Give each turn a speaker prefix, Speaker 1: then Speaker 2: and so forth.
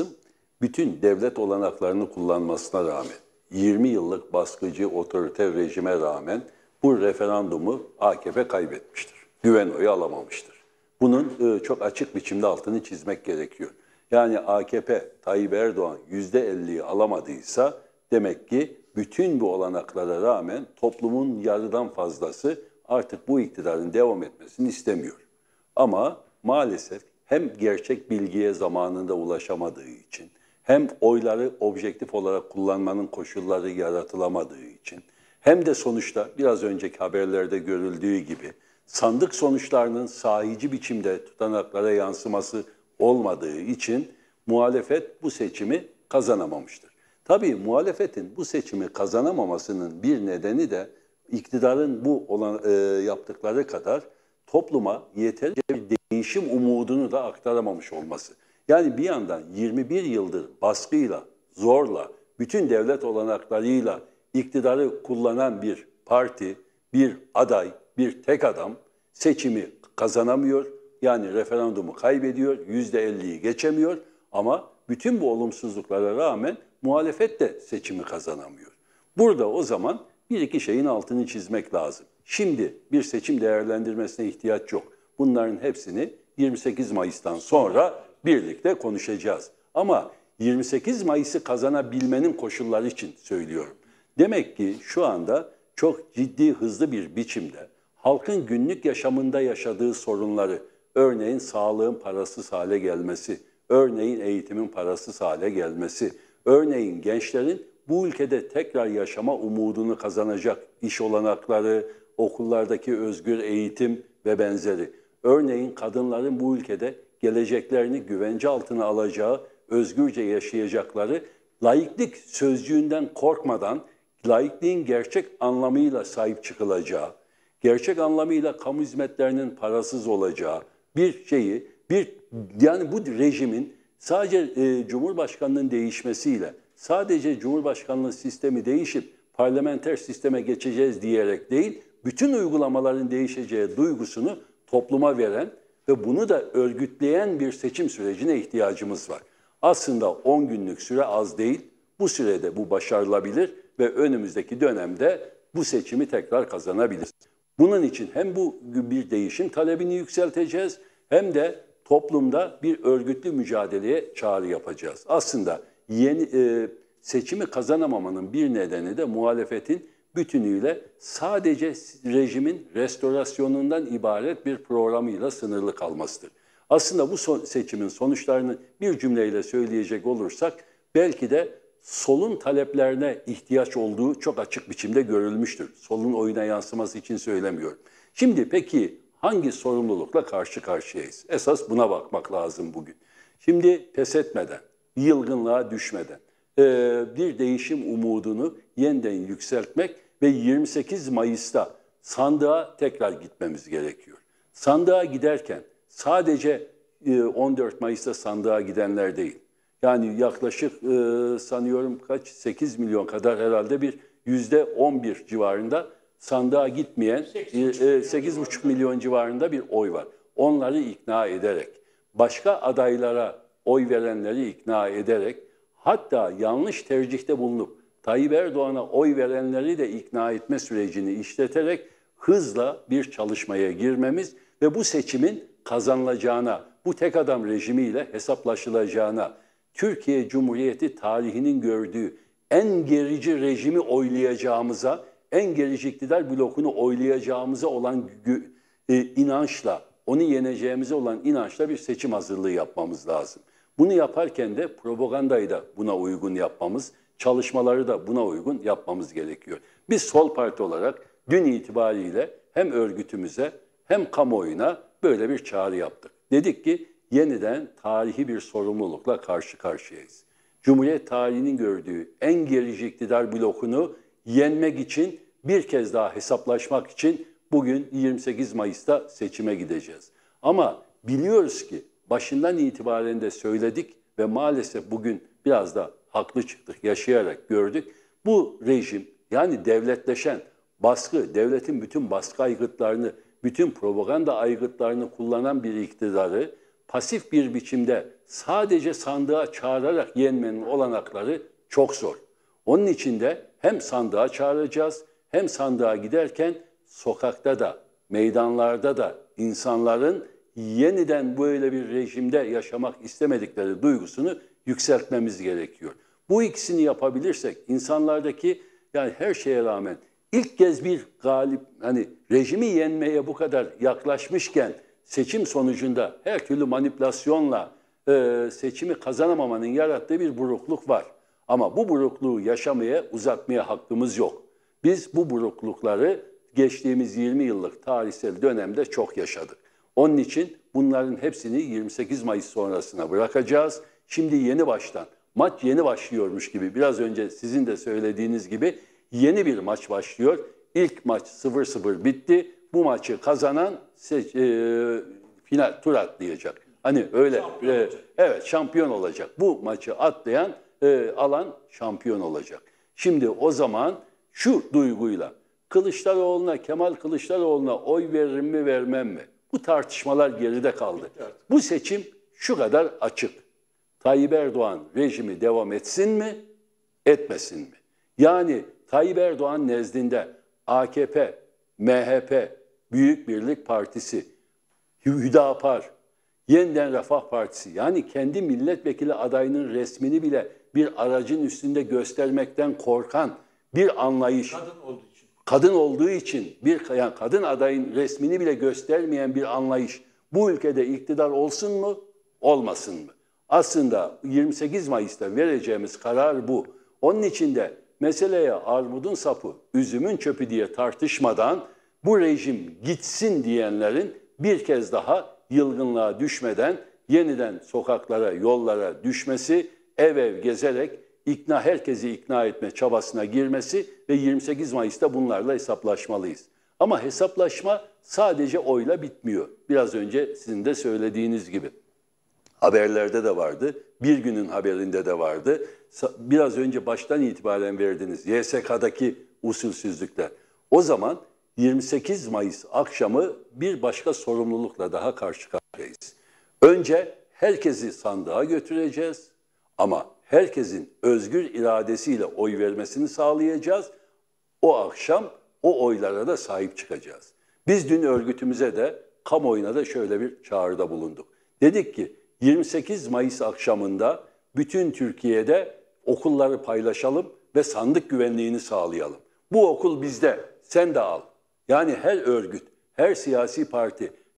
Speaker 1: lazım. Bütün devlet olanaklarını kullanmasına rağmen, 20 yıllık baskıcı otoriter rejime rağmen bu referandumu AKP kaybetmiştir. Güven oyu alamamıştır. Bunun e, çok açık biçimde altını çizmek gerekiyor. Yani AKP Tayyip Erdoğan %50'yi alamadıysa demek ki bütün bu olanaklara rağmen toplumun yarıdan fazlası artık bu iktidarın devam etmesini istemiyor. Ama maalesef hem gerçek bilgiye zamanında ulaşamadığı için, hem oyları objektif olarak kullanmanın koşulları yaratılamadığı için, hem de sonuçta biraz önceki haberlerde görüldüğü gibi sandık sonuçlarının sahici biçimde tutanaklara yansıması olmadığı için muhalefet bu seçimi kazanamamıştır. Tabii muhalefetin bu seçimi kazanamamasının bir nedeni de iktidarın bu olan e, yaptıkları kadar topluma yeterince bir değişim umudunu da aktaramamış olması. Yani bir yandan 21 yıldır baskıyla, zorla, bütün devlet olanaklarıyla iktidarı kullanan bir parti, bir aday, bir tek adam seçimi kazanamıyor. Yani referandumu kaybediyor, %50'yi geçemiyor ama bütün bu olumsuzluklara rağmen muhalefet de seçimi kazanamıyor. Burada o zaman bir iki şeyin altını çizmek lazım. Şimdi bir seçim değerlendirmesine ihtiyaç yok. Bunların hepsini 28 Mayıs'tan sonra birlikte konuşacağız. Ama 28 Mayıs'ı kazanabilmenin koşulları için söylüyorum. Demek ki şu anda çok ciddi hızlı bir biçimde halkın günlük yaşamında yaşadığı sorunları, örneğin sağlığın parasız hale gelmesi, örneğin eğitimin parasız hale gelmesi, örneğin gençlerin bu ülkede tekrar yaşama umudunu kazanacak iş olanakları, okullardaki özgür eğitim ve benzeri. Örneğin kadınların bu ülkede geleceklerini güvence altına alacağı, özgürce yaşayacakları, laiklik sözcüğünden korkmadan laikliğin gerçek anlamıyla sahip çıkılacağı, gerçek anlamıyla kamu hizmetlerinin parasız olacağı bir şeyi, bir yani bu rejimin sadece e, Cumhurbaşkanının değişmesiyle, sadece Cumhurbaşkanlığı sistemi değişip parlamenter sisteme geçeceğiz diyerek değil, bütün uygulamaların değişeceği duygusunu topluma veren ve bunu da örgütleyen bir seçim sürecine ihtiyacımız var. Aslında 10 günlük süre az değil. Bu sürede bu başarılabilir ve önümüzdeki dönemde bu seçimi tekrar kazanabiliriz. Bunun için hem bu bir değişim talebini yükselteceğiz hem de toplumda bir örgütlü mücadeleye çağrı yapacağız. Aslında yeni e, seçimi kazanamamanın bir nedeni de muhalefetin bütünüyle sadece rejimin restorasyonundan ibaret bir programıyla sınırlı kalmasıdır. Aslında bu son seçimin sonuçlarını bir cümleyle söyleyecek olursak belki de solun taleplerine ihtiyaç olduğu çok açık biçimde görülmüştür. Solun oyuna yansıması için söylemiyorum. Şimdi peki hangi sorumlulukla karşı karşıyayız? Esas buna bakmak lazım bugün. Şimdi pes etmeden, yılgınlığa düşmeden, ee, bir değişim umudunu yeniden yükseltmek ve 28 Mayıs'ta sandığa tekrar gitmemiz gerekiyor. Sandığa giderken sadece 14 e, Mayıs'ta sandığa gidenler değil. Yani yaklaşık e, sanıyorum kaç 8 milyon kadar herhalde bir yüzde 11 civarında sandığa gitmeyen 8,5 e, milyon civarında bir oy var. Onları ikna ederek, başka adaylara oy verenleri ikna ederek hatta yanlış tercihte bulunup Tayyip Erdoğan'a oy verenleri de ikna etme sürecini işleterek hızla bir çalışmaya girmemiz ve bu seçimin kazanılacağına, bu tek adam rejimiyle hesaplaşılacağına, Türkiye Cumhuriyeti tarihinin gördüğü en gerici rejimi oylayacağımıza, en gerici iktidar blokunu oylayacağımıza olan e, inançla, onu yeneceğimize olan inançla bir seçim hazırlığı yapmamız lazım. Bunu yaparken de propagandayı da buna uygun yapmamız, çalışmaları da buna uygun yapmamız gerekiyor. Biz sol parti olarak dün itibariyle hem örgütümüze hem kamuoyuna böyle bir çağrı yaptık. Dedik ki yeniden tarihi bir sorumlulukla karşı karşıyayız. Cumhuriyet tarihinin gördüğü en gerici iktidar blokunu yenmek için bir kez daha hesaplaşmak için bugün 28 Mayıs'ta seçime gideceğiz. Ama biliyoruz ki başından itibaren de söyledik ve maalesef bugün biraz da haklı çıktık, yaşayarak gördük. Bu rejim yani devletleşen baskı, devletin bütün baskı aygıtlarını, bütün propaganda aygıtlarını kullanan bir iktidarı pasif bir biçimde sadece sandığa çağırarak yenmenin olanakları çok zor. Onun için de hem sandığa çağıracağız hem sandığa giderken sokakta da, meydanlarda da insanların yeniden böyle bir rejimde yaşamak istemedikleri duygusunu yükseltmemiz gerekiyor. Bu ikisini yapabilirsek insanlardaki yani her şeye rağmen ilk kez bir galip hani rejimi yenmeye bu kadar yaklaşmışken seçim sonucunda her türlü manipülasyonla e, seçimi kazanamamanın yarattığı bir burukluk var. Ama bu burukluğu yaşamaya, uzatmaya hakkımız yok. Biz bu buruklukları geçtiğimiz 20 yıllık tarihsel dönemde çok yaşadık. Onun için bunların hepsini 28 Mayıs sonrasına bırakacağız. Şimdi yeni baştan, maç yeni başlıyormuş gibi biraz önce sizin de söylediğiniz gibi yeni bir maç başlıyor. İlk maç 0-0 bitti. Bu maçı kazanan seç, e, final tur atlayacak. Hani öyle şampiyon e, evet şampiyon olacak. Bu maçı atlayan e, alan şampiyon olacak. Şimdi o zaman şu duyguyla Kılıçdaroğlu'na, Kemal Kılıçdaroğlu'na oy veririm mi vermem mi? Bu tartışmalar geride kaldı. Bu seçim şu kadar açık. Tayyip Erdoğan rejimi devam etsin mi, etmesin mi? Yani Tayyip Erdoğan nezdinde AKP, MHP, Büyük Birlik Partisi, Hüdapar, Yeniden Refah Partisi yani kendi milletvekili adayının resmini bile bir aracın üstünde göstermekten korkan bir anlayış. Kadın oldu kadın olduğu için bir yani kadın adayın resmini bile göstermeyen bir anlayış bu ülkede iktidar olsun mu, olmasın mı? Aslında 28 Mayıs'ta vereceğimiz karar bu. Onun içinde meseleye armudun sapı, üzümün çöpü diye tartışmadan bu rejim gitsin diyenlerin bir kez daha yılgınlığa düşmeden yeniden sokaklara, yollara düşmesi, ev ev gezerek ikna herkesi ikna etme çabasına girmesi ve 28 Mayıs'ta bunlarla hesaplaşmalıyız. Ama hesaplaşma sadece oyla bitmiyor. Biraz önce sizin de söylediğiniz gibi. Haberlerde de vardı, bir günün haberinde de vardı. Biraz önce baştan itibaren verdiniz YSK'daki usulsüzlükler. O zaman 28 Mayıs akşamı bir başka sorumlulukla daha karşı karşıyayız. Önce herkesi sandığa götüreceğiz ama herkesin özgür iradesiyle oy vermesini sağlayacağız. O akşam o oylara da sahip çıkacağız. Biz dün örgütümüze de kamuoyuna da şöyle bir çağrıda bulunduk. Dedik ki 28 Mayıs akşamında bütün Türkiye'de okulları paylaşalım ve sandık güvenliğini sağlayalım. Bu okul bizde, sen de al. Yani her örgüt, her siyasi parti